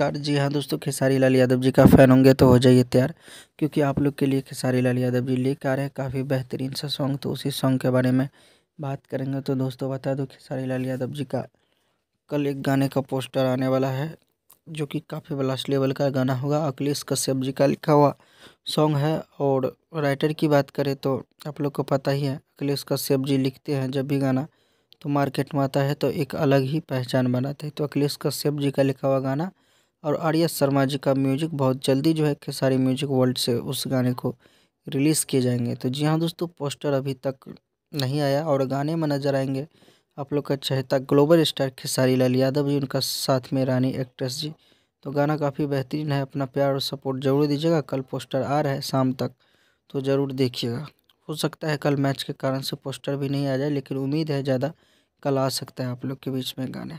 नमस्कार जी हाँ दोस्तों खेसारी लाल यादव जी का फ़ैन होंगे तो हो जाइए तैयार क्योंकि आप लोग के लिए खेसारी लाल यादव जी लेकर आ रहे हैं काफ़ी बेहतरीन सा सॉन्ग तो उसी सॉन्ग के बारे में बात करेंगे तो दोस्तों बता दो खेसारी लाल यादव जी का कल एक गाने का पोस्टर आने वाला है जो कि काफ़ी ब्लास्ट लेवल का गाना होगा अखिलेश कश्यप जी का लिखा हुआ सॉन्ग है और राइटर की बात करें तो आप लोग को पता ही है अखिलेश कश्यप जी लिखते हैं जब भी गाना तो मार्केट में आता है तो एक अलग ही पहचान बनाते हैं तो अखिलेश कश्यप जी का लिखा हुआ गाना और आर्या शर्मा जी का म्यूज़िक बहुत जल्दी जो है खेसारी म्यूज़िक वर्ल्ड से उस गाने को रिलीज़ किए जाएंगे तो जी हाँ दोस्तों पोस्टर अभी तक नहीं आया और गाने में नजर आएंगे आप लोग का चहता ग्लोबल स्टार खेसारी लाल यादव जी उनका साथ में रानी एक्ट्रेस जी तो गाना काफ़ी बेहतरीन है अपना प्यार और सपोर्ट ज़रूर दीजिएगा कल पोस्टर आ रहा है शाम तक तो ज़रूर देखिएगा हो सकता है कल मैच के कारण से पोस्टर भी नहीं आ जाए लेकिन उम्मीद है ज़्यादा कल आ सकता है आप लोग के बीच में गाने